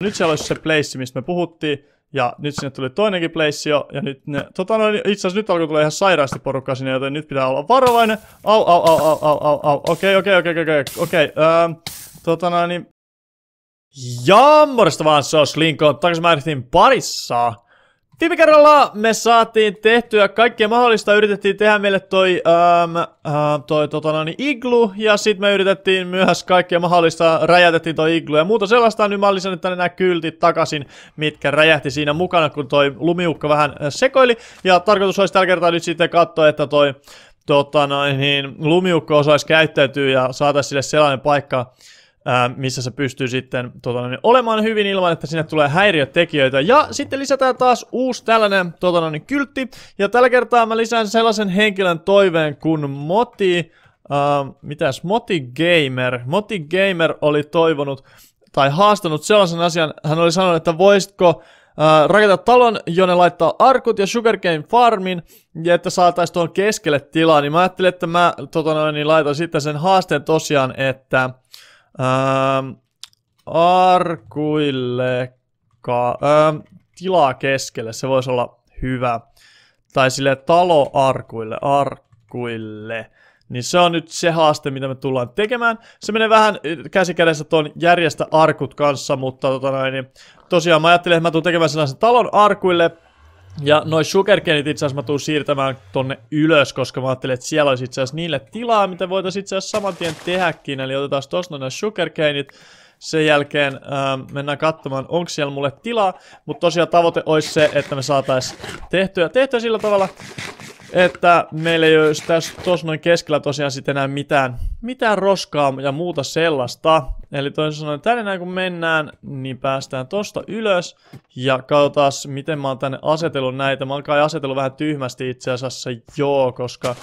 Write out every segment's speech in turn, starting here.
Nyt siellä olisi se place, mistä me puhuttiin. Ja nyt sinne tuli toinenkin place jo, ja nyt ne, tota noin, itse asiassa nyt alkoi tulla ihan sairaasti porukkaa sinne, joten nyt pitää olla varovainen. Au, au, au, au, au, au, au, okei, okei, okei, okei, okei, öö, tota noin, ja morjesta vaan, se on Slinko, takaisin mä parissa. Viime kerralla me saatiin tehtyä kaikkea mahdollista, yritettiin tehdä meille toi, äm, ä, äh, toi totona, niin iglu, ja sitten me yritettiin myös kaikkea mahdollista, räjätettiin toi iglu ja muuta sellaista, nyt mä olen että tänne nämä kyltit takaisin, mitkä räjähti siinä mukana, kun toi lumiukka vähän äh, sekoili, ja tarkoitus olisi tällä kertaa nyt sitten katsoa, että toi tota noin, niin lumiukko osaisi käyttäytyä ja saataisiin sille sellainen paikka, ää, missä se pystyy sitten tota, niin, olemaan hyvin ilman, että sinne tulee häiriötekijöitä. Ja sitten lisätään taas uusi tällainen tota, niin, kyltti, ja tällä kertaa mä lisään sellaisen henkilön toiveen kuin Moti, Uh, mitäs Moti Gamer? Moti Gamer oli toivonut tai haastanut sellaisen asian, hän oli sanonut, että voisitko uh, rakentaa talon, jonne laittaa arkut ja sugarcane farmin, ja että saataisiin tuon keskelle tilaa, niin mä ajattelin, että mä tota noin, niin laitan sitten sen haasteen tosiaan, että Öö, arkuille ka- öö, tilaa keskelle, se voisi olla hyvä. Tai sille taloarkuille, arkuille. Niin se on nyt se haaste, mitä me tullaan tekemään. Se menee vähän äh, käsi kädessä tuon järjestä arkut kanssa, mutta tota noin, niin tosiaan mä ajattelin, että mä tulen tekemään sellaisen talon arkuille ja noi sugarcaneit itse asiassa mä tuun siirtämään tonne ylös, koska mä ajattelin, että siellä olisi itse asiassa niille tilaa, mitä voitaisiin itse asiassa saman tien tehdäkin. Eli otetaan tuosta nämä sugarcaneit. Sen jälkeen äh, mennään katsomaan, onko siellä mulle tilaa. Mutta tosiaan tavoite olisi se, että me saataisiin tehtyä, tehtyä sillä tavalla, että meillä ei olisi tässä tuossa noin keskellä tosiaan sitten enää mitään, mitään roskaa ja muuta sellaista. Eli toisin sanoen tänne näin kun mennään, niin päästään tosta ylös ja katsotaan miten mä oon tänne asetellut näitä. Mä oon kai asetellut vähän tyhmästi itse asiassa joo, koska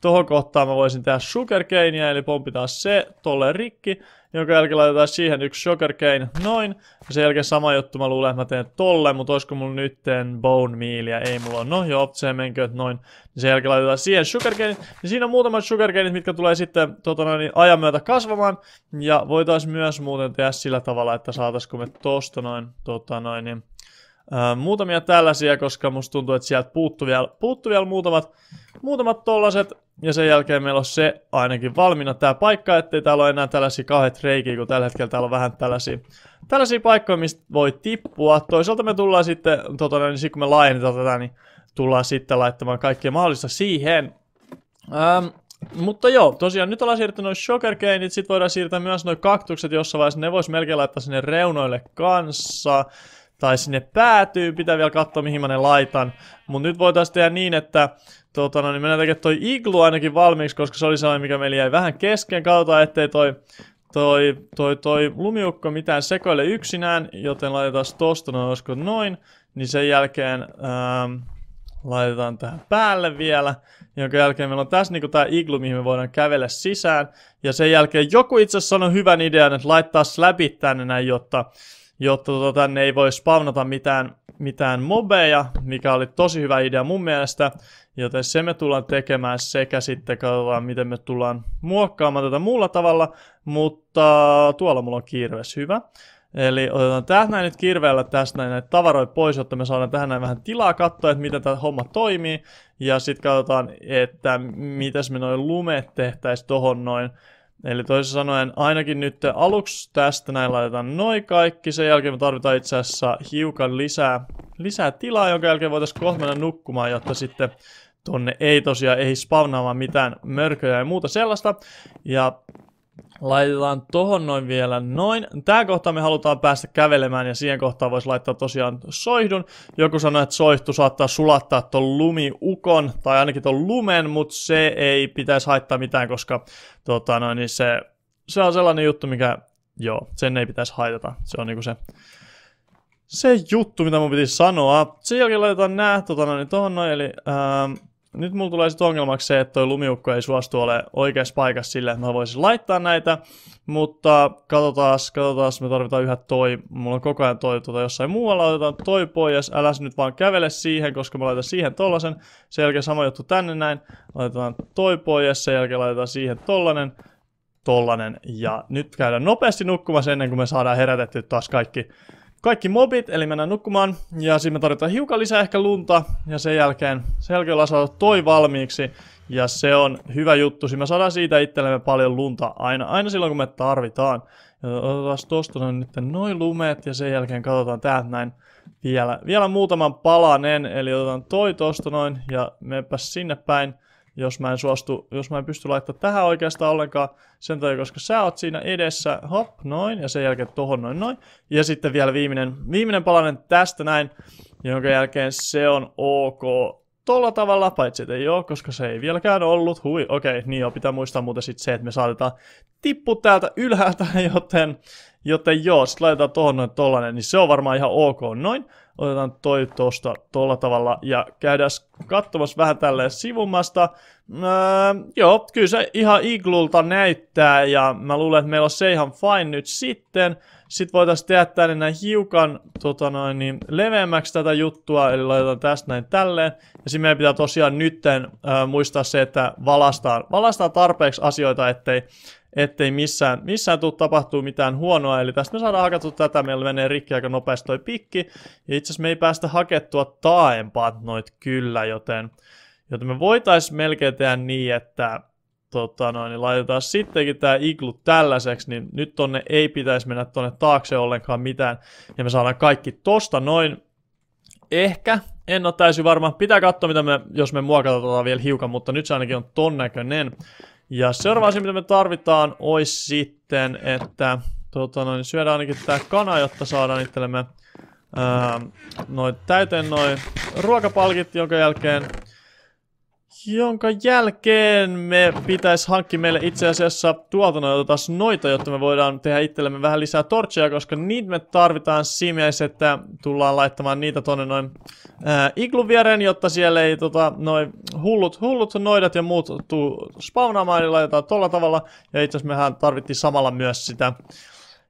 tohon kohtaan mä voisin tehdä sugar eli pompitaan se tolle rikki jonka jälkeen laitetaan siihen yksi cane, noin. Ja sen jälkeen sama juttu, mä luulen, että mä teen tolle, mutta olisiko mulla nytten bone mealia, ei mulla ole. no joo, se menkö, noin. Ja sen jälkeen laitetaan siihen cane, ja siinä on muutamat cane, mitkä tulee sitten tota, niin ajan myötä kasvamaan, ja voitaisiin myös muuten tehdä sillä tavalla, että saataisiko me tosta noin, tota noin, niin muutamia tällaisia, koska musta tuntuu, että sieltä puuttu vielä, puuttu vielä muutamat, muutamat tollaset. Ja sen jälkeen meillä on se ainakin valmiina tää paikka, ettei täällä ole enää tällaisia kahdet reikiä, kun tällä hetkellä täällä on vähän tällaisia, tällaisia paikkoja, mistä voi tippua. Toisaalta me tullaan sitten, tota, niin sitten kun me laajennetaan tätä, niin tullaan sitten laittamaan kaikkea mahdollista siihen. Ähm, mutta joo, tosiaan nyt ollaan siirtynyt noin shocker sit voidaan siirtää myös noin kaktukset jossain vaiheessa, ne vois melkein laittaa sinne reunoille kanssa tai sinne päätyy. Pitää vielä katsoa, mihin mä ne laitan. Mut nyt voitaisiin tehdä niin, että tota, no, niin mennään tekemään toi iglu ainakin valmiiksi, koska se oli sellainen, mikä meillä jäi vähän kesken. Katsotaan, ettei toi, toi, toi, toi lumiukko mitään sekoile yksinään, joten laitetaan tosta, no olisiko noin. Niin sen jälkeen ähm, laitetaan tähän päälle vielä, jonka jälkeen meillä on tässä niinku tää iglu, mihin me voidaan kävellä sisään. Ja sen jälkeen joku itse asiassa on hyvän idean, että laittaa slabit tänne näin, jotta jotta tota, ne ei voi spawnata mitään, mitään mobeja, mikä oli tosi hyvä idea mun mielestä. Joten se me tullaan tekemään sekä sitten katsotaan, miten me tullaan muokkaamaan tätä muulla tavalla, mutta tuolla mulla on kirves hyvä. Eli otetaan tähän näin nyt kirveellä tästä näin näitä tavaroita pois, jotta me saadaan tähän näin vähän tilaa katsoa, että miten tämä homma toimii. Ja sitten katsotaan, että mitäs me noin lumet tehtäisiin tohon noin. Eli toisin sanoen ainakin nyt aluksi tästä näin laitetaan noin kaikki. Sen jälkeen me tarvitaan itse asiassa hiukan lisää, lisää tilaa, jonka jälkeen voitaisiin kohta mennä nukkumaan, jotta sitten tonne ei tosiaan ei spawnaamaan mitään mörköjä ja muuta sellaista. Ja Laitetaan tohon noin vielä noin. Tää kohta me halutaan päästä kävelemään ja siihen kohtaan voisi laittaa tosiaan soihdun. Joku sanoi, että soihtu saattaa sulattaa ton lumiukon tai ainakin ton lumen, mutta se ei pitäisi haittaa mitään, koska tota, no, niin se, se on sellainen juttu, mikä joo, sen ei pitäisi haitata. Se on niinku se, se juttu, mitä mun piti sanoa. Sen jälkeen laitetaan nää tota, no, niin tohon noin, eli ähm, nyt mulla tulee sitten ongelmaksi se, että toi lumiukko ei suostu ole oikeassa paikassa sille, että mä voisin laittaa näitä, mutta katsotaan, katsotaan, me tarvitaan yhä toi, mulla on koko ajan toi tuota, jossain muualla, otetaan toi pois, älä nyt vaan kävele siihen, koska mä laitan siihen tollasen, sen jälkeen sama juttu tänne näin, laitetaan toi pois, sen jälkeen laitetaan siihen tollanen, tollanen, ja nyt käydään nopeasti nukkumassa ennen kuin me saadaan herätetty taas kaikki kaikki mobit, eli mennään nukkumaan. Ja siinä me tarvitaan hiukan lisää ehkä lunta. Ja sen jälkeen, sen jälkeen ollaan saatu toi valmiiksi. Ja se on hyvä juttu, siinä me saadaan siitä itsellemme paljon lunta aina, aina silloin kun me tarvitaan. Ja otetaan tuosta noin nyt noin lumet ja sen jälkeen katsotaan täältä näin vielä, vielä muutaman palanen. Eli otetaan toi tosta noin ja mepä sinne päin jos mä en suostu, jos mä en pysty laittamaan tähän oikeastaan ollenkaan, sen takia, koska sä oot siinä edessä, hop, noin, ja sen jälkeen tohon noin, noin, ja sitten vielä viimeinen, viimeinen palanen tästä näin, jonka jälkeen se on ok tolla tavalla, paitsi että ei ole, koska se ei vieläkään ollut, hui, okei, okay, niin joo, pitää muistaa muuten sitten se, että me saatetaan tippu täältä ylhäältä, joten, joten joo, sit laitetaan tohon noin tollanen, niin se on varmaan ihan ok, noin, Otetaan toi tosta tolla tavalla ja käydään katsomassa vähän tälleen sivumasta. Öö, joo, kyllä se ihan iglulta näyttää ja mä luulen, että meillä on se ihan fine nyt sitten. Sitten voitaisiin tehdä tänne näin hiukan tota noin, niin leveämmäksi tätä juttua, eli laitetaan tästä näin tälleen. Ja sitten meidän pitää tosiaan nytten öö, muistaa se, että valastaa, valastaa tarpeeksi asioita, ettei ettei missään, missään tule tapahtuu mitään huonoa. Eli tästä me saadaan hakattua tätä, meillä menee rikki aika nopeasti toi pikki. Ja itse asiassa me ei päästä hakettua taempaa noit kyllä, joten, joten me voitaisiin melkein tehdä niin, että tota noin, niin laitetaan sittenkin tämä iglu tällaiseksi, niin nyt tonne ei pitäisi mennä tonne taakse ollenkaan mitään. Ja me saadaan kaikki tosta noin. Ehkä, en ole täysin varma. Pitää katsoa, mitä me, jos me muokataan tota vielä hiukan, mutta nyt se ainakin on ton näköinen. Ja seuraava asia, mitä me tarvitaan, olisi sitten, että tota noin, syödään ainakin tää kana, jotta saadaan itsellemme noin täyteen noin ruokapalkit, jonka jälkeen jonka jälkeen me pitäisi hankkia meille itse asiassa jota taas noita, jotta me voidaan tehdä itsellemme vähän lisää torcheja, koska niitä me tarvitaan simies, että tullaan laittamaan niitä tonne noin äh, iglun viereen, jotta siellä ei tota, noin hullut, hullut noidat ja muut tuu spawnaamaan, ja laitetaan tolla tavalla, ja itse asiassa mehän tarvittiin samalla myös sitä,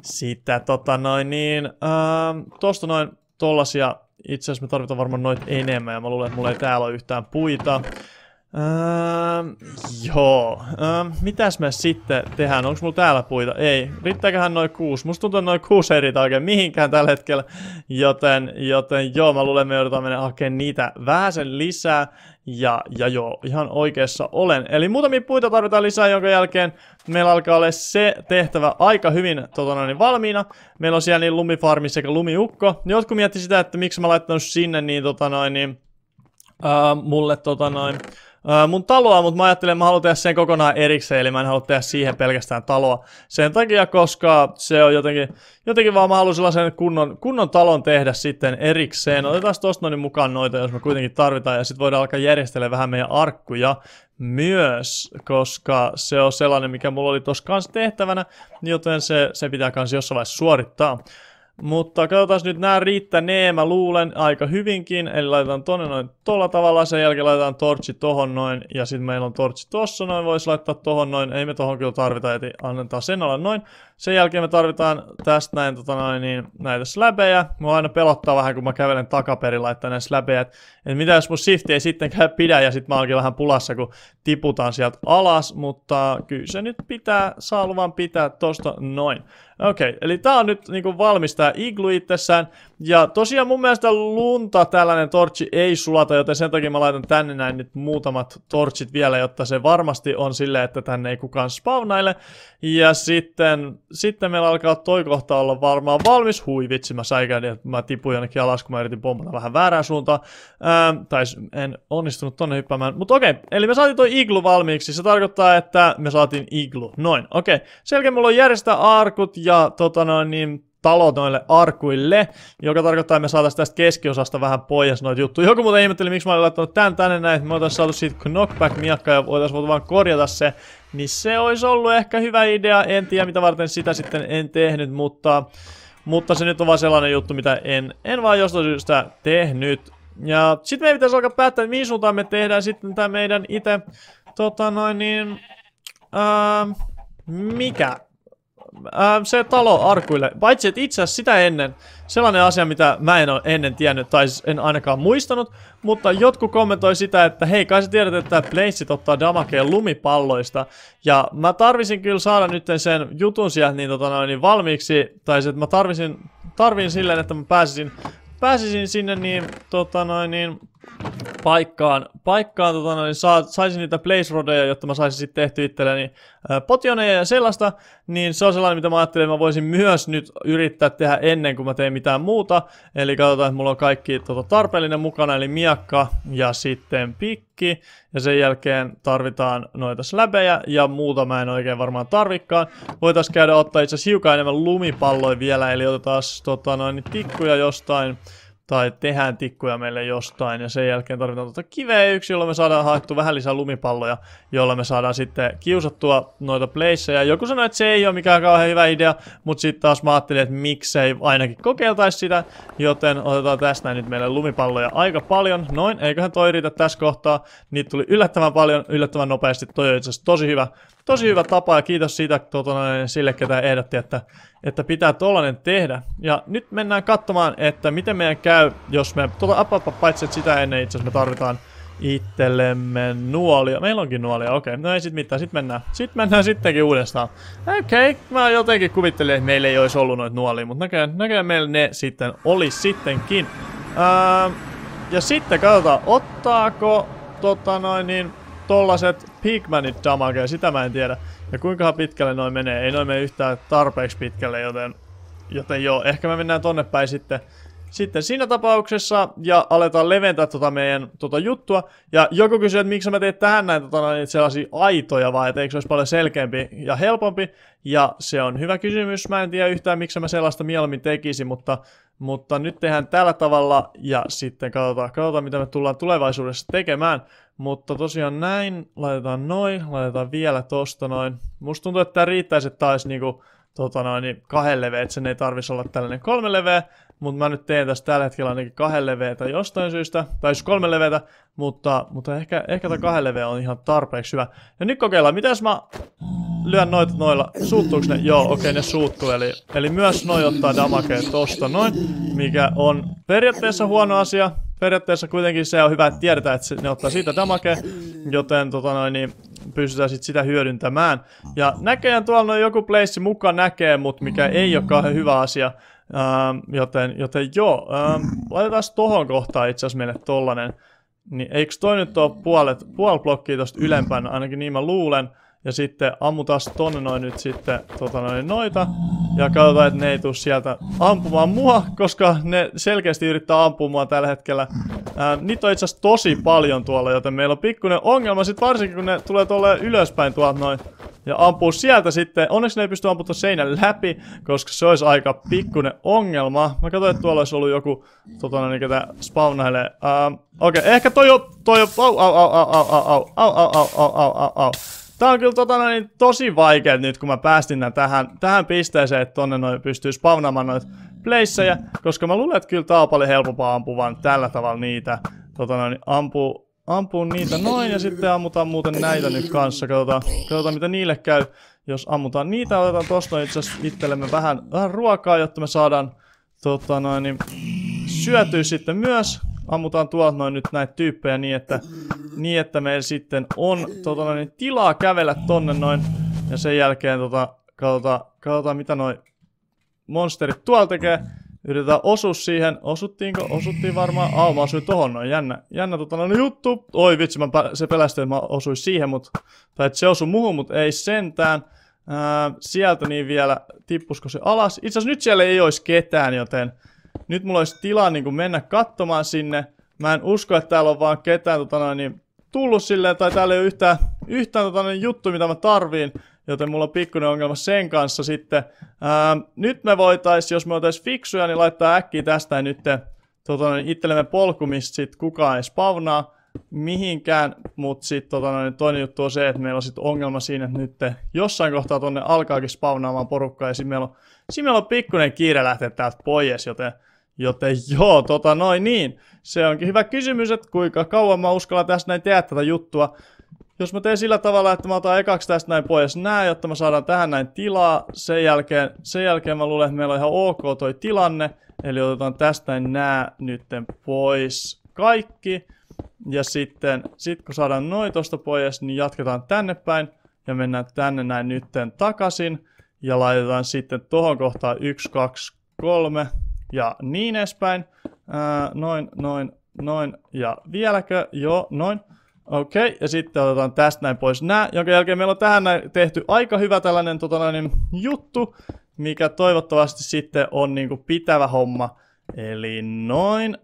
sitä tota noin niin, äh, tosta noin tollasia itse asiassa me tarvitaan varmaan noit enemmän ja mä luulen, että mulla ei täällä ole yhtään puita joo. Öö, mitäs me sitten tehdään? Onko mulla täällä puita? Ei. Riittääköhän noin kuusi? Musta tuntuu, noin kuusi ei riitä oikein mihinkään tällä hetkellä. Joten, joten joo, mä luulen, me joudutaan mennä hakemaan niitä sen lisää. Ja, ja joo, ihan oikeassa olen. Eli muutamia puita tarvitaan lisää, jonka jälkeen meillä alkaa olla se tehtävä aika hyvin totona, niin valmiina. Meillä on siellä niin lumifarmi sekä lumiukko. Jotkut mietti sitä, että miksi mä laittanut sinne niin tota noin, niin, Uh, mulle tota noin, mun taloa, mutta mä ajattelen, että mä haluan tehdä sen kokonaan erikseen, eli mä en halua tehdä siihen pelkästään taloa. Sen takia, koska se on jotenkin, jotenkin vaan mä haluan sellaisen kunnon, kunnon talon tehdä sitten erikseen. Otetaan tosta noin mukaan noita, jos me kuitenkin tarvitaan, ja sitten voidaan alkaa järjestellä vähän meidän arkkuja myös, koska se on sellainen, mikä mulla oli tossa kanssa tehtävänä, joten se, se pitää kanssa jossain vaiheessa suorittaa. Mutta katsotaan nyt nämä riittänee, mä luulen aika hyvinkin. Eli laitetaan tonne noin tolla tavalla, sen jälkeen laitetaan torchi tohon noin. Ja sitten meillä on torchi tossa noin, voisi laittaa tohon noin. Ei me tohon kyllä tarvita, eti annetaan sen olla noin. Sen jälkeen me tarvitaan tästä näin, tota noin, niin, näitä släbejä. Mua aina pelottaa vähän, kun mä kävelen takaperin laittaa näitä släbejä. Että et mitä jos mun shift ei sittenkään pidä ja sitten mä oonkin vähän pulassa, kun tiputaan sieltä alas. Mutta kyllä se nyt pitää, saa luvan pitää tosta noin. Okei, okay, eli tää on nyt niinku valmis tää iglu itsessään. Ja tosiaan mun mielestä lunta tällainen torchi ei sulata, joten sen takia mä laitan tänne näin nyt muutamat torchit vielä, jotta se varmasti on silleen, että tänne ei kukaan spawnaile. Ja sitten sitten meillä alkaa toi kohta olla varmaan valmis. Hui vitsi, mä säikäin, että mä tipuin jonnekin alas, kun mä yritin pompata vähän väärään suuntaan. Ää, ähm, tai en onnistunut tonne hyppäämään. Mutta okei, eli me saatiin toi iglu valmiiksi. Se tarkoittaa, että me saatiin iglu. Noin, okei. Sen mulla on järjestää arkut ja tota noin, niin, talo noille arkuille, joka tarkoittaa, että me saataisiin tästä keskiosasta vähän pois noita juttuja. Joku muuten ihmetteli, miksi mä olin laittanut tän tänne näin, että me oltais saatu siitä knockback-miakka ja voitais voitu vaan korjata se, niin se olisi ollut ehkä hyvä idea, en tiedä mitä varten sitä sitten en tehnyt, mutta, mutta se nyt on vaan sellainen juttu, mitä en, en vaan jostain syystä tehnyt. Ja sitten meidän pitäisi alkaa päättää, että mihin suuntaan me tehdään sitten tämä meidän itse, tota noin niin, ää, mikä äh, se talo arkuille. Paitsi, että itse asiassa sitä ennen, sellainen asia, mitä mä en ole ennen tiennyt, tai siis en ainakaan muistanut, mutta jotkut kommentoi sitä, että hei, kai sä tiedät, että Blainsit ottaa damakeen lumipalloista, ja mä tarvisin kyllä saada nyt sen jutun sieltä niin, tota noin, niin valmiiksi, tai että mä tarvisin, tarvin silleen, että mä pääsisin, pääsisin sinne niin, tota noin, niin, paikkaan, paikkaan tota noin, niin saa, saisin niitä place rodeja, jotta mä saisin sitten tehty itselleni ää, potioneja ja sellaista, niin se on sellainen, mitä mä ajattelin, että mä voisin myös nyt yrittää tehdä ennen kuin mä teen mitään muuta. Eli katsotaan, että mulla on kaikki tota, tarpeellinen mukana, eli miakka ja sitten pikki, ja sen jälkeen tarvitaan noita släbejä ja muuta mä en oikein varmaan tarvikkaan. Voitaisiin käydä ottaa itse asiassa hiukan enemmän lumipalloja vielä, eli otetaan tota noin, tikkuja jostain tai tehdään tikkuja meille jostain, ja sen jälkeen tarvitaan tuota kiveä yksi, jolla me saadaan haettu vähän lisää lumipalloja, jolla me saadaan sitten kiusattua noita placeja. Joku sanoi, että se ei ole mikään kauhean hyvä idea, mutta sitten taas mä ajattelin, että miksei ainakin kokeiltaisi sitä, joten otetaan tästä nyt meille lumipalloja aika paljon. Noin, eiköhän toi riitä tässä kohtaa. Niitä tuli yllättävän paljon, yllättävän nopeasti, toi on itse asiassa tosi hyvä tosi hyvä tapa ja kiitos siitä totona, sille, ketä ehdotti, että, että pitää tollanen tehdä. Ja nyt mennään katsomaan, että miten meidän käy, jos me, tuota apapa, paitsi että sitä ennen itse me tarvitaan itsellemme nuolia. Meillä onkin nuolia, okei. Okay. No ei sit mitään, sit mennään. Sit mennään sittenkin uudestaan. Okei, okay. mä jotenkin kuvittelin, että meillä ei olisi ollut noita nuolia, mutta näköjään, näköjään meillä ne sitten oli sittenkin. Öö, ja sitten katsotaan, ottaako tota noin niin tollaset Pigmanit damage, sitä mä en tiedä. Ja kuinka pitkälle noin menee, ei noin mene yhtään tarpeeksi pitkälle, joten... Joten joo, ehkä me mennään tonne päin sitten sitten siinä tapauksessa ja aletaan leventää tota meidän tota juttua. Ja joku kysyy, että miksi mä teet tähän näin tota, niin sellaisia aitoja vai, että eikö se olisi paljon selkeämpi ja helpompi. Ja se on hyvä kysymys, mä en tiedä yhtään miksi mä sellaista mieluummin tekisin, mutta, mutta nyt tehdään tällä tavalla ja sitten katsotaan, katsotaan mitä me tullaan tulevaisuudessa tekemään. Mutta tosiaan näin, laitetaan noin, laitetaan vielä tosta noin. Musta tuntuu, että tää riittäisi, että taisi niinku, tota noin, niin kahden leveä, että sen ei tarvis olla tällainen kolme leveä, mutta mä nyt teen tässä tällä hetkellä ainakin kahden leveä jostain syystä, tai siis kolme leveä, mutta, mutta ehkä, ehkä tää kahden leveä on ihan tarpeeksi hyvä. Ja nyt kokeillaan, mitäs mä lyön noita noilla, suuttuuko ne? Joo, okei okay, ne suuttuu, eli, eli myös noi ottaa damakeen tosta noin, mikä on periaatteessa huono asia, periaatteessa kuitenkin se on hyvä, että tiedetään, että ne ottaa siitä damage, mm. joten tota noin, niin pystytään sit sitä hyödyntämään. Ja näköjään tuolla noin joku place muka näkee mut, mikä ei ole kauhean hyvä asia. Ähm, joten, joten joo, ähm, laitetaan tohon kohtaan itse asiassa meille tollanen. Niin eikö toi nyt ole puolet, puol blokkia tosta ylempänä, ainakin niin mä luulen. Ja sitten ammutaan tonne noin nyt sitten tota noin noita. Ja katsotaan, että ne ei tule sieltä ampumaan mua, koska ne selkeästi yrittää ampumaan tällä hetkellä. Ää, niitä on itse asiassa tosi paljon tuolla, joten meillä on pikkuinen ongelma sitten varsinkin, kun ne tulee tuolle ylöspäin tuolta noin. Ja ampuu sieltä sitten. Onneksi ne ei pysty ampumaan seinän läpi, koska se olisi aika pikkuinen ongelma. Mä katsoin, että tuolla olisi ollut joku, tota noin, ketä spawnailee. Okei, okay, ehkä toi on, toi on, au, au, au, au, au, au, au, au, au, au, au, au, au. Tää on kyllä tota, noin, tosi vaikea nyt, kun mä päästin nää tähän, tähän pisteeseen, että tonne noin pystyy spavnaamaan noita placeja, koska mä luulen, että kyllä tää on paljon helpompaa ampuvan tällä tavalla niitä. Tota noin, ampuu, ampuu niitä noin ja sitten ammutaan muuten näitä nyt kanssa. Katsotaan, katsotaan mitä niille käy. Jos ammutaan niitä, otetaan tosta itse asiassa itsellemme vähän, vähän ruokaa, jotta me saadaan tota noin, niin syötyä sitten myös. Ammutaan tuolta noin nyt näitä tyyppejä niin, että, niin, että meillä sitten on tota noin, niin tilaa kävellä tonne noin. Ja sen jälkeen tota, katsotaan, katsotaan mitä noin monsterit tuolla tekee. Yritetään osu siihen. Osuttiinko? Osuttiin varmaan. Au, mä osuin tohon noin. Jännä, jännä tota, noin, niin juttu. Oi vitsi, mä se pelästyi, että mä osuin siihen, mut, tai että se osui muuhun, mutta ei sentään. Ää, sieltä niin vielä tippusko se alas. Itse asiassa nyt siellä ei olisi ketään, joten nyt mulla olisi tilaa niin kuin mennä katsomaan sinne. Mä en usko, että täällä on vaan ketään tota noin, niin tullut silleen, tai täällä ei ole yhtään, yhtään tota noin, juttu, mitä mä tarviin. Joten mulla on pikkuinen ongelma sen kanssa sitten. Ää, ähm, nyt me voitais, jos me oltais fiksuja, niin laittaa äkkiä tästä nyt tota noin, itsellemme polku, mistä sit kukaan ei spawnaa mihinkään, mutta sitten tota, no, niin toinen juttu on se, että meillä on sitten ongelma siinä, että nyt jossain kohtaa tonne alkaakin spawnaamaan porukkaa ja siinä meillä on, meillä on pikkuinen kiire lähteä täältä pois, joten Joten joo, tota noin niin. Se onkin hyvä kysymys, että kuinka kauan mä uskalla tästä näin tehdä tätä juttua. Jos mä teen sillä tavalla, että mä otan ekaksi tästä näin pois nää, jotta mä saadaan tähän näin tilaa. Sen jälkeen, sen jälkeen mä luulen, että meillä on ihan ok toi tilanne. Eli otetaan tästä näin nää nytten pois kaikki. Ja sitten sit kun saadaan noin tosta pois, niin jatketaan tänne päin. Ja mennään tänne näin nytten takaisin. Ja laitetaan sitten tohon kohtaan 1, 2, 3, ja niin edespäin. Ää, noin, noin, noin ja vieläkö? Joo, noin. Okei, okay, ja sitten otetaan tästä näin pois nää, jonka jälkeen meillä on tähän näin tehty aika hyvä tällainen tota noin, niin, juttu, mikä toivottavasti sitten on niinku pitävä homma. Eli noin,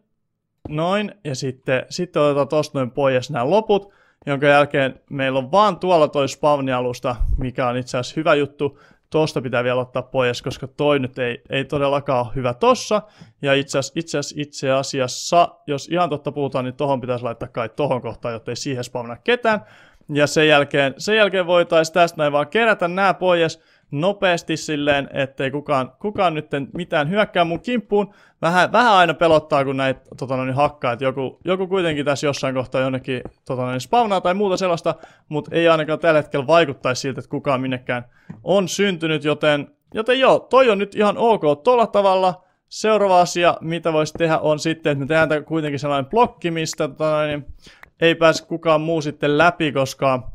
noin, ja sitten, sitten otetaan tosta noin pois nämä loput, jonka jälkeen meillä on vaan tuolla toi spawnialusta, mikä on itse asiassa hyvä juttu, tosta pitää vielä ottaa pois, koska toi nyt ei, ei todellakaan ole hyvä tossa. Ja itse asiassa, itse asiassa, itse asiassa, jos ihan totta puhutaan, niin tohon pitäisi laittaa kai tohon kohtaan, ei siihen spawnaa ketään. Ja sen jälkeen, sen jälkeen voitaisiin tästä näin vaan kerätä nämä pois, nopeasti silleen, ettei kukaan, kukaan nyt mitään hyökkää mun kimppuun. Vähän, vähän aina pelottaa, kun näitä tota noin, hakkaa, että joku, joku kuitenkin tässä jossain kohtaa jonnekin tota noin, spawnaa tai muuta sellaista, mutta ei ainakaan tällä hetkellä vaikuttaisi siltä, että kukaan minnekään on syntynyt, joten, joten joo, toi on nyt ihan ok tuolla tavalla. Seuraava asia, mitä voisi tehdä, on sitten, että me tehdään kuitenkin sellainen blokki, mistä tota noin, ei pääse kukaan muu sitten läpi, koska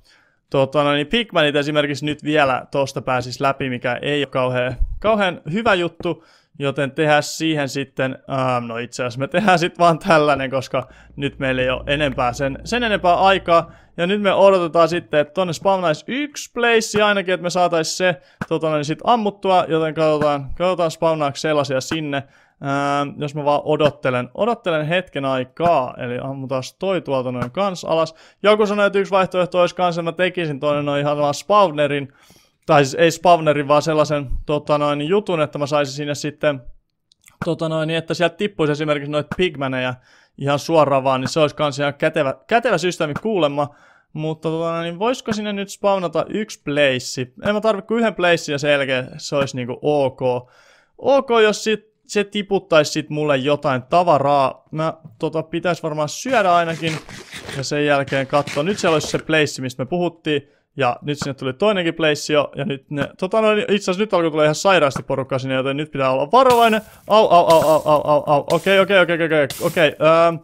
Tuota, no niin Pikmanit esimerkiksi nyt vielä tuosta pääsis läpi, mikä ei ole kauhean, kauhean hyvä juttu, joten tehdään siihen sitten, ähm, no itse asiassa me tehdään sitten vaan tällainen, koska nyt meillä ei ole enempää sen, sen enempää aikaa. Ja nyt me odotetaan sitten, että tonne spawnaisi yksi place ainakin, että me saataisiin se tota, niin sit ammuttua, joten katsotaan, katsotaan spawnaako sellaisia sinne. Ää, ähm, jos mä vaan odottelen, odottelen hetken aikaa, eli ammutaan toi tuolta noin kans alas. Joku sanoi, että yksi vaihtoehto olisi kans, että mä tekisin toinen noin ihan vaan spawnerin, tai siis ei spawnerin, vaan sellaisen tota noin, jutun, että mä saisin sinne sitten, tota noin, niin että sieltä tippuisi esimerkiksi noita pigmenejä ihan suoraan vaan, niin se olisi kans ihan kätevä, kätevä systeemi kuulemma. Mutta tota, niin voisiko sinne nyt spawnata yksi place? En mä tarvitse kuin yhden place ja selkeä, se olisi niinku ok. Ok, jos sit se tiputtaisi sit mulle jotain tavaraa. Mä tota, pitäis varmaan syödä ainakin. Ja sen jälkeen katsoa. Nyt siellä olisi se place, mistä me puhuttiin. Ja nyt sinne tuli toinenkin place jo, ja nyt ne, tota no, niin itse asiassa nyt alkoi tulla ihan sairaasti porukkaa sinne, joten nyt pitää olla varovainen. Au, au, au, au, au, au, au, okei, okei, okei, okei, okei, öö,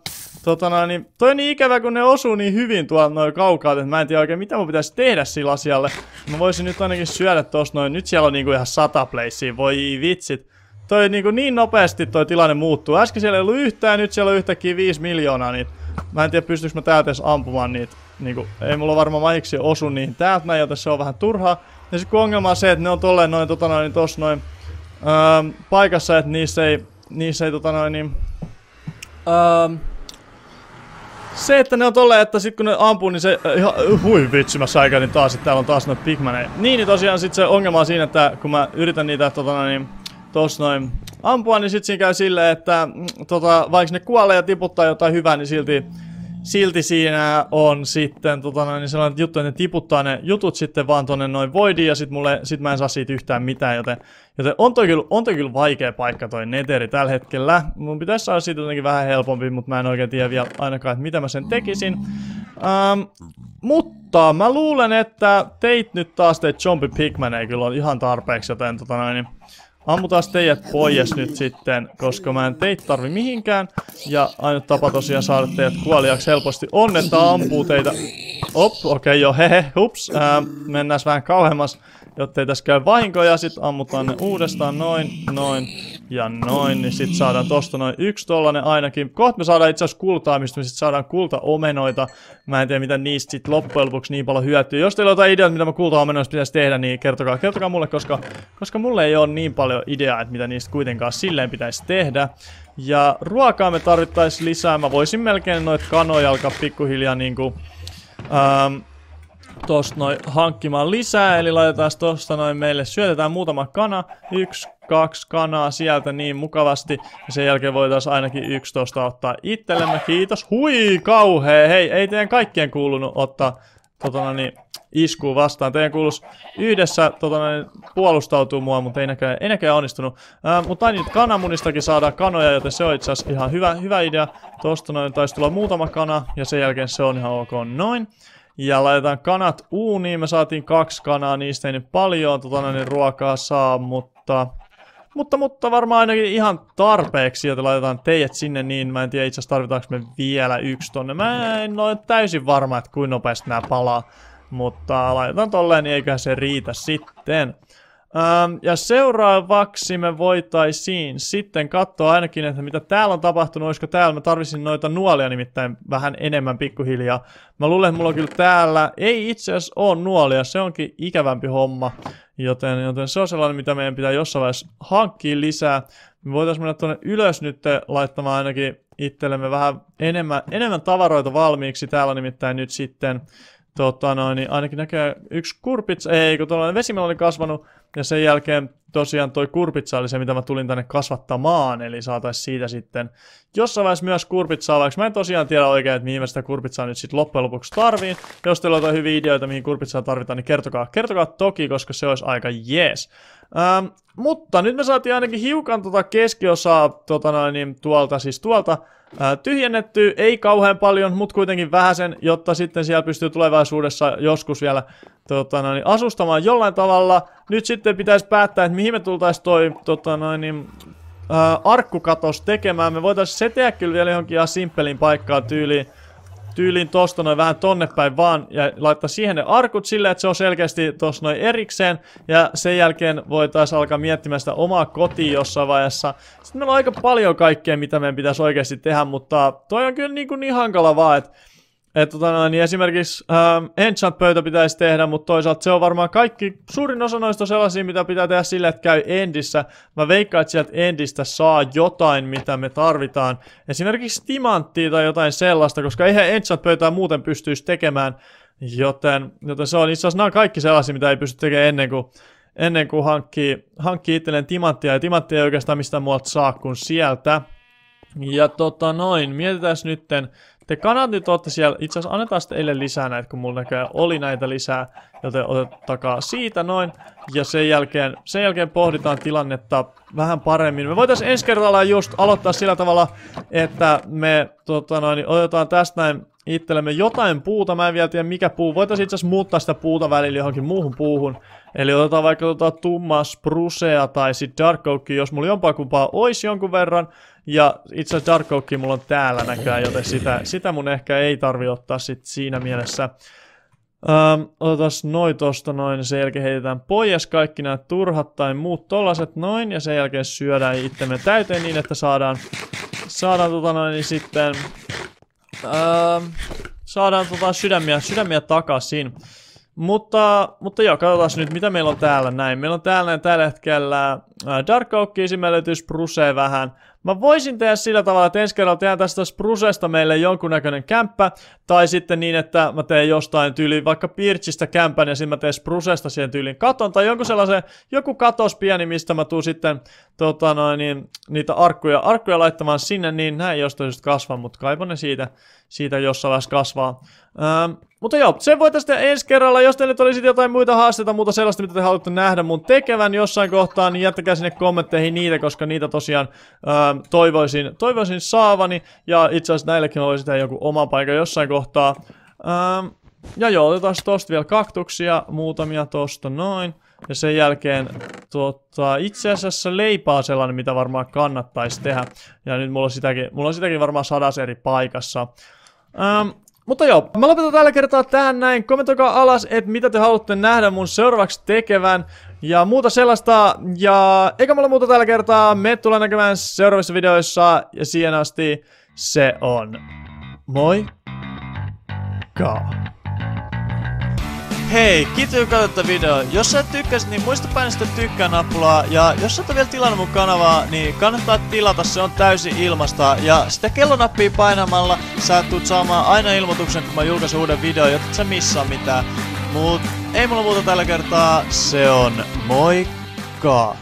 tota no, niin, toi on niin ikävä, kun ne osuu niin hyvin tuolla noin kaukaa, että mä en tiedä oikein, mitä mun pitäisi tehdä sillä asialle. Mä voisin nyt ainakin syödä tuossa noin, nyt siellä on niinku ihan sata placea, voi vitsit toi niin, kuin niin nopeasti toi tilanne muuttuu. Äsken siellä ei ollut yhtään, nyt siellä on yhtäkkiä 5 miljoonaa, niin mä en tiedä pystyykö mä täältä edes ampumaan niitä. Niin kuin, ei mulla varmaan maiksi osu niihin täältä näin, joten se on vähän turha. Ja sitten kun ongelma on se, että ne on tolleen noin, tota noin, niin tos noin öö, paikassa, että niissä ei, niissä ei tota noin, niin, öö, se, että ne on tolleen, että sit kun ne ampuu, niin se äh, ihan, äh, hui vitsi, mä säikäin taas, että täällä on taas noita pigmaneja. Niin, niin tosiaan sit se ongelma on siinä, että kun mä yritän niitä tota noin, niin, Tos noin ampua, niin sit siinä käy silleen, että mm, tota, vaikka ne kuolee ja tiputtaa jotain hyvää, niin silti, silti siinä on sitten tota, noin, niin sellainen juttu, että ne tiputtaa ne jutut sitten vaan tonne noin voidiin ja sit, mulle, sit mä en saa siitä yhtään mitään, joten, joten on, toi kyllä, on toi kyllä vaikea paikka toi neteri tällä hetkellä. Mun pitäisi saada siitä jotenkin vähän helpompi, mutta mä en oikein tiedä vielä ainakaan, että mitä mä sen tekisin. Um, mutta mä luulen, että teit nyt taas Jumpy Pigman ei kyllä on ihan tarpeeksi, joten tota noin, niin Ammutaan teidät pois nyt sitten, koska mä en teitä tarvi mihinkään. Ja ainut tapa tosiaan saada teidät kuoliaksi helposti on, että ampuu teitä. Op, okei okay, joo, hehe, hups. Ää, mennään vähän kauemmas jotta ei tässä käy vahinkoja. Sitten ammutaan ne uudestaan noin, noin ja noin. Niin sitten saadaan tosta noin yksi tollanen ainakin. Kohta me saadaan itse asiassa kultaa, mistä me sitten saadaan kulta-omenoita. Mä en tiedä mitä niistä sitten loppujen lopuksi niin paljon hyötyy. Jos teillä on jotain ideoita, mitä mä kulta-omenoista pitäisi tehdä, niin kertokaa, kertokaa mulle, koska, koska mulle ei ole niin paljon ideaa, että mitä niistä kuitenkaan silleen pitäisi tehdä. Ja ruokaa me tarvittaisiin lisää. Mä voisin melkein noit kanoja alkaa pikkuhiljaa niinku... Ähm, tosta noin hankkimaan lisää. Eli laitetaan tosta noin meille, syötetään muutama kana. Yksi, kaksi kanaa sieltä niin mukavasti. Ja sen jälkeen voitaisiin ainakin yksi tosta ottaa itsellemme. Kiitos. Hui, kauhea. Hei, ei teidän kaikkien kuulunut ottaa totona, no niin, iskuu vastaan. Teidän kuulus yhdessä totona, no niin, puolustautuu mua, mutta ei näköjään, ei näköjään onnistunut. Ää, mutta niitä kananmunistakin saadaan kanoja, joten se on itse asiassa ihan hyvä, hyvä idea. Tosta noin taisi tulla muutama kana ja sen jälkeen se on ihan ok. Noin. Ja laitetaan kanat uuniin. Me saatiin kaksi kanaa, niistä ei nyt paljon tota, niin ruokaa saa, mutta... Mutta, mutta varmaan ainakin ihan tarpeeksi, joten laitetaan teidät sinne, niin mä en tiedä itse tarvitaanko me vielä yksi tonne. Mä en ole täysin varma, että kuinka nopeasti nämä palaa. Mutta laitetaan tolleen, niin eiköhän se riitä sitten. Ähm, ja seuraavaksi me voitaisiin sitten katsoa ainakin, että mitä täällä on tapahtunut, olisiko täällä. Mä tarvisin noita nuolia nimittäin vähän enemmän pikkuhiljaa. Mä luulen, että mulla on kyllä täällä, ei itse asiassa ole nuolia, se onkin ikävämpi homma. Joten, joten se on sellainen, mitä meidän pitää jossain vaiheessa hankkia lisää. Me voitaisiin mennä tuonne ylös nyt laittamaan ainakin itsellemme vähän enemmän, enemmän tavaroita valmiiksi. Täällä nimittäin nyt sitten, tota noin, niin ainakin näkee yksi kurpits, ei kun tuollainen vesimellä oli kasvanut. Ja sen jälkeen tosiaan toi kurpitsa oli se, mitä mä tulin tänne kasvattamaan, eli saataisiin siitä sitten jossain vaiheessa myös kurpitsaa, vaikka mä en tosiaan tiedä oikein, että mihin mä sitä kurpitsaa nyt sitten loppujen lopuksi tarviin. Jos teillä on jotain hyviä ideoita, mihin kurpitsaa tarvitaan, niin kertokaa, kertokaa toki, koska se olisi aika jees. Ähm, mutta nyt me saatiin ainakin hiukan tota keskiosaa tota noin, niin tuolta, siis tuolta tyhjennetty, ei kauhean paljon, mutta kuitenkin vähäsen, jotta sitten siellä pystyy tulevaisuudessa joskus vielä tota noin, asustamaan jollain tavalla. Nyt sitten pitäisi päättää, että mihin me tultaisiin toi tota noin, niin, ää, arkkukatos tekemään. Me voitaisiin seteä kyllä vielä johonkin ihan simppelin paikkaan tyyliin tyyliin tosta noin vähän tonne päin vaan ja laittaa siihen ne arkut silleen, että se on selkeästi tossa noin erikseen ja sen jälkeen voitaisiin alkaa miettimään sitä omaa kotiin jossain vaiheessa. Sitten meillä on aika paljon kaikkea, mitä meidän pitäisi oikeasti tehdä, mutta toi on kyllä niin, kuin niin hankala vaan, että et, tota, niin esimerkiksi ähm, enchant-pöytä pitäisi tehdä, mutta toisaalta se on varmaan kaikki, suurin osa noista on sellaisia, mitä pitää tehdä sille, että käy endissä. Mä veikkaan, että sieltä endistä saa jotain, mitä me tarvitaan. Esimerkiksi timanttia tai jotain sellaista, koska eihän enchant-pöytää muuten pystyisi tekemään. Joten, joten se on itse asiassa, nämä on kaikki sellaisia, mitä ei pysty tekemään ennen kuin ennen kuin hankkii, hankkii itselleen timanttia, ja timanttia ei oikeastaan mistään muualta saa kuin sieltä. Ja tota noin, mietitään nytten, te kanat nyt ootte siellä, itse asiassa annetaan sitten eilen lisää näitä, kun mulla näköjään oli näitä lisää, joten otetaan siitä noin, ja sen jälkeen, sen jälkeen pohditaan tilannetta vähän paremmin. Me voitaisiin ensi kerralla just aloittaa sillä tavalla, että me tota noin, niin otetaan tästä näin itsellemme jotain puuta, mä en vielä tiedä mikä puu, voitaisiin itse asiassa muuttaa sitä puuta välillä johonkin muuhun puuhun, Eli otetaan vaikka tuota tummaa sprusea tai sit dark oak, jos mulla jompaa kumpaa olisi jonkun verran. Ja itse asiassa dark oak mulla on täällä näköjään, joten sitä, sitä mun ehkä ei tarvi ottaa sit siinä mielessä. Öm, otetaan noin tosta noin, sen jälkeen heitetään pois kaikki nämä turhat tai muut tollaset noin, ja sen jälkeen syödään itsemme täyteen niin, että saadaan, saadaan tota noin, niin sitten, öö, saadaan tota sydämiä, sydämiä takaisin. Mutta, mutta joo, katsotaan nyt mitä meillä on täällä näin. Meillä on täällä tällä hetkellä äh, Dark Oak, esimerkiksi Sprusee vähän. Mä voisin tehdä sillä tavalla, että ensi kerralla tehdään tästä Sprusesta meille jonkunnäköinen kämppä, tai sitten niin, että mä teen jostain tyyliin vaikka Pirchistä kämppän ja sitten mä teen Sprusesta siihen tyyliin katon, tai jonkun sellaisen, joku katos pieni, mistä mä tuun sitten tota noin, niin, niitä arkkuja, arkkuja laittamaan sinne, niin näin jostain kasvaa, mutta kaipa ne siitä, siitä jossain vaiheessa kasvaa. Ähm, mutta joo, sen voi tästä ensi kerralla, jos teille olisi jotain muita haasteita, muuta sellaista, mitä te haluatte nähdä mun tekevän jossain kohtaa, niin jättäkää sinne kommentteihin niitä, koska niitä tosiaan ää, ähm, toivoisin, toivoisin saavani. Ja itse asiassa näillekin mä voisin tehdä joku oma paikka jossain kohtaa. Ää, ähm, ja joo, otetaan tosta vielä kaktuksia, muutamia tosta noin. Ja sen jälkeen tota, itse asiassa leipää sellainen, mitä varmaan kannattaisi tehdä. Ja nyt mulla on sitäkin, mulla on sitäkin varmaan sadas eri paikassa. Ähm, mutta joo, mä lopetan tällä kertaa tähän näin. Kommentoikaa alas, että mitä te haluatte nähdä mun seuraavaksi tekevän ja muuta sellaista. Ja eikä mulla muuta tällä kertaa. Me tullaan näkemään seuraavissa videoissa ja siihen asti se on. Moi. Kaa. Hei, kiitos joka katsoit video. Jos sä tykkäsit, niin muista painaa tykkää nappulaa. Ja jos sä et ole vielä tilannut mun kanavaa, niin kannattaa tilata, se on täysin ilmasta. Ja sitä kellonappia painamalla sä tulet saamaan aina ilmoituksen, kun mä julkaisen uuden videon, jotta sä missaa mitään. Mut ei mulla muuta tällä kertaa, se on moikka!